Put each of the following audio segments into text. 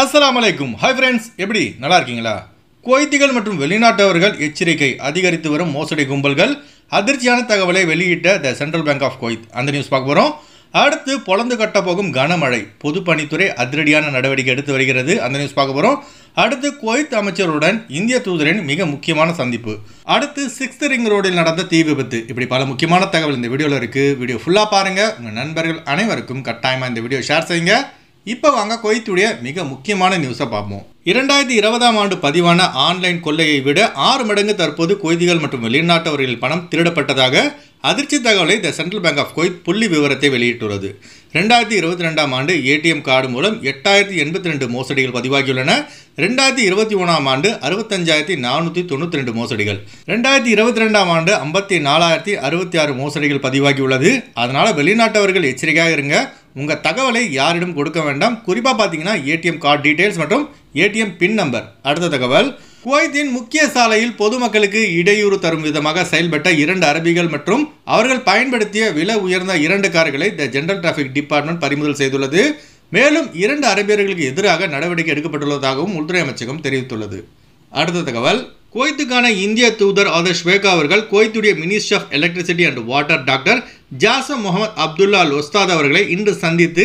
அஸ்லாம் வலைக்கும் hi friends எப்படி நல்லா இருக்கீங்களா குவைத்திகள் மற்றும் வெளிநாட்டவர்கள் எச்சரிக்கை அதிகரித்து வரும் மோசடி கும்பல்கள் அதிர்ச்சியான தகவலை வெளியிட்ட the Central Bank of Kuwait அந்த நியூஸ் பார்க்க போகிறோம் அடுத்து பொழந்து கட்ட போகும் கனமழை பொதுப்பணித்துறை அதிரடியான நடவடிக்கை எடுத்து வருகிறது அந்த நியூஸ் பார்க்க போகிறோம் அடுத்து குவைத் அமைச்சருடன் இந்திய தூதரின் மிக முக்கியமான சந்திப்பு அடுத்து சிக்ஸ்த் ரிங் ரோடில் நடந்த தீ விபத்து இப்படி பல முக்கியமான தகவல் இந்த வீடியோவில் இருக்குது வீடியோ ஃபுல்லாக பாருங்கள் உங்கள் நண்பர்கள் அனைவருக்கும் கட்டாயமாக இந்த வீடியோ ஷேர் செய்யுங்க இப்போ வாங்க கொய்த்துடைய மிக முக்கியமான நியூஸை பார்ப்போம் இரண்டாயிரத்தி இருபதாம் ஆண்டு பதிவான ஆன்லைன் கொள்ளையை விட ஆறு மடங்கு தற்போது கொய்திகள் மற்றும் வெளிநாட்டவர்களின் பணம் திருடப்பட்டதாக அதிர்ச்சி தகவலை the Central Bank of Kuwait புள்ளி விவரத்தை வெளியிட்டுள்ளது ரெண்டாயிரத்தி இருபத்தி ரெண்டாம் ஆண்டு ஏடிஎம் கார்டு மூலம் எட்டாயிரத்தி எண்பத்தி ரெண்டு மோசடிகள் பதிவாகியுள்ளன ரெண்டாயிரத்தி இருபத்தி ஒன்றாம் ஆண்டு அறுபத்தஞ்சாயிரத்தி நானூற்றி தொண்ணூற்றி ரெண்டு மோசடிகள் ரெண்டாயிரத்தி இருபத்தி ரெண்டாம் ஆண்டு ஐம்பத்தி நாலாயிரத்தி அறுபத்தி ஆறு மோசடிகள் பதிவாகியுள்ளது அதனால் வெளிநாட்டவர்கள் எச்சரிக்கையாக இருங்க உங்கள் தகவலை யாரிடம் கொடுக்க வேண்டாம் குறிப்பாக பார்த்தீங்கன்னா ஏடிஎம் கார்டு டீட்டெயில்ஸ் மற்றும் ஏடிஎம் பின் நம்பர் அடுத்த தகவல் குவைத்தின் முக்கிய சாலையில் பொதுமக்களுக்கு இடையூறு தரும் விதமாக செயல்பட்ட இரண்டு அரபிகள் மற்றும் அவர்கள் பயன்படுத்திய விலை உயர்ந்த இரண்டு கார்களை த ஜென்ரல் டிராஃபிக் டிபார்ட்மெண்ட் பறிமுதல் செய்துள்ளது மேலும் இரண்டு அரபியர்களுக்கு எதிராக நடவடிக்கை எடுக்கப்பட்டுள்ளதாகவும் உள்துறை அமைச்சகம் தெரிவித்துள்ளது அடுத்த தகவல் குவைத்துக்கான இந்திய தூதர் ஆதர் ஷ்வேகா அவர்கள் குவைத்துடைய minister of electricity and water doctor Jassim Mohammed Abdullah Al Ostad அவர்களை இன்று சந்தித்து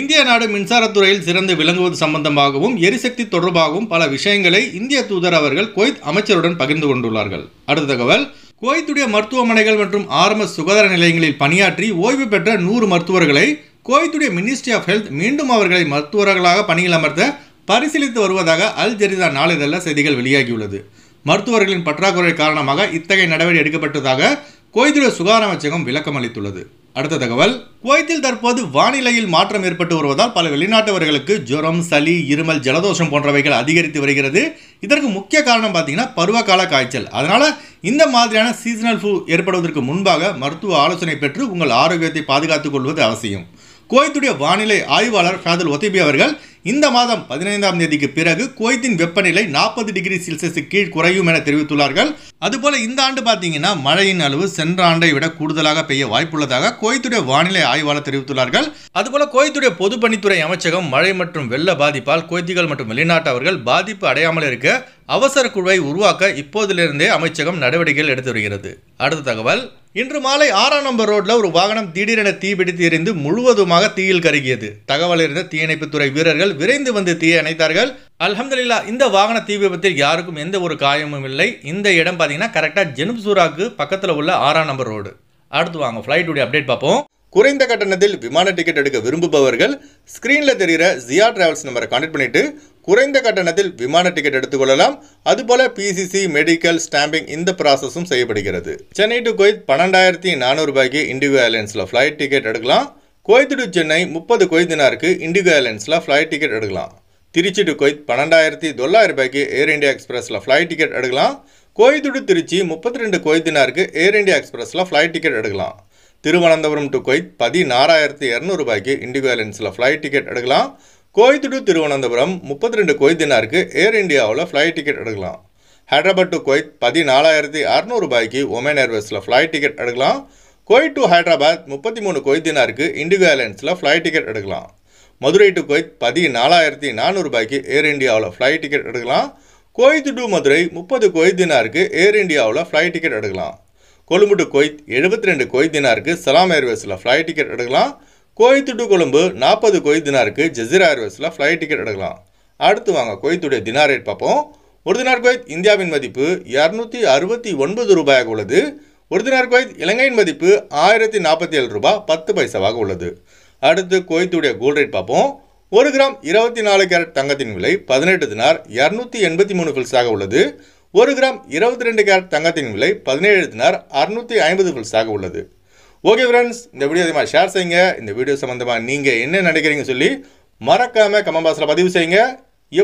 இந்திய நாடு மின்சாரத்துறையில் சிறந்து விளங்குவது சம்பந்தமாகவும் எரிசக்தி தொடர்பாகவும் பல விஷயங்களை இந்திய தூதர் அவர்கள் குவைத் அமைச்சருடன் பகிர்ந்து கொண்டுள்ளார்கள் அடுத்த தகவல் குவைத்துடைய மருத்துவமனைகள் மற்றும் ஆரம்ப சுகாதார நிலையங்களில் பணியாற்றி ஓய்வு பெற்ற நூறு மருத்துவர்களை குவைத்துடைய மினிஸ்ட்ரி ஆஃப் ஹெல்த் மீண்டும் அவர்களை மருத்துவர்களாக பணியில் அமர்த்த பரிசீலித்து வருவதாக அல் ஜெரிதா நாளிதழ செய்திகள் வெளியாகியுள்ளது மருத்துவர்களின் பற்றாக்குறை காரணமாக இத்தகைய நடவடிக்கை எடுக்கப்பட்டதாக குவைத்துடைய சுகாதார அமைச்சகம் விளக்கம் அளித்துள்ளது அடுத்த தகவல் குவைத்தில் தற்போது வானிலையில் மாற்றம் ஏற்பட்டு வருவதால் பல வெளிநாட்டவர்களுக்கு ஜுரம் சளி இருமல் ஜலதோஷம் போன்றவைகள் அதிகரித்து வருகிறது இதற்கு முக்கிய காரணம் பார்த்தீங்கன்னா பருவகால காய்ச்சல் அதனால் இந்த மாதிரியான சீசனல் ஃப்ளூ ஏற்படுவதற்கு முன்பாக மருத்துவ ஆலோசனை பெற்று உங்கள் ஆரோக்கியத்தை பாதுகாத்துக் கொள்வது அவசியம் குவைத்துடைய வானிலை ஆய்வாளர் ஃபேதல் ஒத்திபி அவர்கள் இந்த மாதம் பதினைந்தாம் தேதிக்கு பிறகு குவைத்தின் வெப்பநிலை நாற்பது டிகிரி செல்சியஸு கீழ் குறையும் என தெரிவித்துள்ளார்கள் அதுபோல இந்த ஆண்டு பார்த்தீங்கன்னா மழையின் அளவு சென்ற ஆண்டை விட கூடுதலாக பெய்ய வாய்ப்புள்ளதாக குவைத்துடைய வானிலை ஆய்வாளர் தெரிவித்துள்ளார்கள் அதுபோல குவைத்துடைய பொதுப்பணித்துறை அமைச்சகம் மழை மற்றும் வெள்ள பாதிப்பால் குவைத்திகள் மற்றும் வெளிநாட்டவர்கள் பாதிப்பு அடையாமல் இருக்க அவசர குழுவை உருவாக்க இப்போதிலிருந்தே அமைச்சகம் நடவடிக்கைகள் எடுத்து வருகிறது அடுத்த தகவல் இன்று மாலை ஆறாம் நம்பர் ரோட்டில் ஒரு வாகனம் திடீரென தீபிடித்து எரிந்து முழுவதுமாக தீயில் கருகியது தகவல் இருந்த தீயணைப்புத்துறை வீரர்கள் விரைந்து வந்து தீயை அணைத்தார்கள் அலமதுல்லா இந்த வாகன தீ விபத்தில் யாருக்கும் எந்த ஒரு காயமும் இல்லை இந்த இடம் பார்த்தீங்கன்னா கரெக்டாக சூராக்கு பக்கத்தில் உள்ள ஆறாம் நம்பர் ரோடு அடுத்து வாங்க ஃப்ளைட்டுடைய அப்டேட் பார்ப்போம் குறைந்த கட்டணத்தில் விமான டிக்கெட் எடுக்க விரும்புபவர்கள் ஸ்க்ரீனில் தெரிகிற ஜியா டிராவல்ஸ் நம்பரை கான்டெக்ட் பண்ணிவிட்டு குறைந்த கட்டணத்தில் விமான டிக்கெட் எடுத்துக்கொள்ளலாம் அதுபோல பிசிசி மெடிக்கல் ஸ்டாம்பிங் இந்த ப்ராசஸும் செய்யப்படுகிறது சென்னை டு கோயத் பன்னெண்டாயிரத்தி நானூறு ரூபாய்க்கு இண்டிகோ ஏர்லைன்ஸில் ஃப்ளைட் டிக்கெட் எடுக்கலாம் கோயத்து டு சென்னை முப்பது கொய்தினாருக்கு இண்டிகோ ஏர்லைன்ஸில் ஃப்ளைட் டிக்கெட் எடுக்கலாம் திருச்சி டு கொய்த் பன்னெண்டாயிரத்தி தொள்ளாயிரம் ரூபாய்க்கு ஏர் இண்டியா எக்ஸ்பிரஸில் ஃப்ளைட் டிக்கெட் எடுக்கலாம் கோயத்துடு திருச்சி முப்பத்தி ரெண்டு கோயத்தினாருக்கு ஏர் இண்டியா எக்ஸ்பிரஸில் ஃப்ளைட் டிக்கெட் எடுக்கலாம் திருவனந்தபுரம் டு கொய்த் பதினாறாயிரத்தி இரநூறுபாய்க்கு இண்டிகோ ஏர்லைன்ஸில் ஃப்ளைட் டிக்கெட் எடுக்கலாம் கோய்த் டு திருவனந்தபுரம் முப்பத்தி ரெண்டு கொய்த் தினாருக்கு ஏர் இந்தியாவில் ஃப்ளைட் டிக்கெட் எடுக்கலாம் ஹைதராபாத் டு கொய்த் பதினாலாயிரத்தி அறநூறுபாய்க்கு உமன் ஏர்வேஸில் ஃப்ளைட் டிக்கெட் எடுக்கலாம் கோயத் டு ஹைதராபாத் முப்பத்தி மூணு கொய்த் தினாருக்கு இண்டிகோ ஏர்லைன்ஸில் ஃப்ளைட் டிக்கெட் எடுக்கலாம் மதுரை டு கொய்த் பதினாலாயிரத்தி நானூறுபாய்க்கு ஏர் இந்தியாவில் ஃப்ளைட் டிக்கெட் எடுக்கலாம் கோயத் டு மதுரை முப்பது கொய்த் தினாருக்கு ஏர் இந்தியாவில் ஃப்ளைட் டிக்கெட் எடுக்கலாம் கொழும்பு டு கோயத் எழுபத்தி ரெண்டு கொய்த் தினாருக்கு சலாம் ஏர்வேஸில் ஃப்ளைட் டிக்கெட் எடுக்கலாம் கோயத்து டு கொழும்பு நாற்பது கொய்த் தினாருக்கு ஜசீரா ஏர்வேஸில் ஃப்ளைட் டிக்கெட் எடுக்கலாம் அடுத்து வாங்க கொய்த்துடைய தினார் ரேட் பார்ப்போம் ஒரு தினார் கோயத் இந்தியாவின் மதிப்பு இரநூத்தி அறுபத்தி ஒன்பது ரூபாயாக உள்ளது ஒரு தினார் கோயத் இலங்கையின் மதிப்பு ஆயிரத்தி நாற்பத்தி ஏழு ரூபாய் பத்து பைசாவாக உள்ளது அடுத்து கோயத்துடைய கோல்ட் ரேட் பார்ப்போம் ஒரு கிராம் இருபத்தி நாலு கேரட் தங்கத்தின் விலை பதினெட்டு தினார் இரநூத்தி எண்பத்தி மூணு பில்ஸாக உள்ளது ஒரு கிராம் இருபத்தி ரெண்டு கேரட் தங்கத்தின் விலை பதினேழு தினார் அறுநூற்றி ஐம்பது பில்ஸாக உள்ளது ஓகே ஃப்ரெண்ட்ஸ் இந்த வீடியோ அதிகமாக ஷேர் செய்யுங்க இந்த வீடியோ சம்மந்தமாக நீங்கள் என்ன நினைக்கிறீங்க சொல்லி மறக்காமல் கமெண்ட் பாக்ஸில் பதிவு செய்யுங்க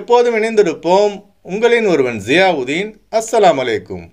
எப்போதும் இணைந்திருப்போம் உங்களின் ஒருவன் ஜியாவுதீன் அஸ்ஸலாம் அலைக்கும்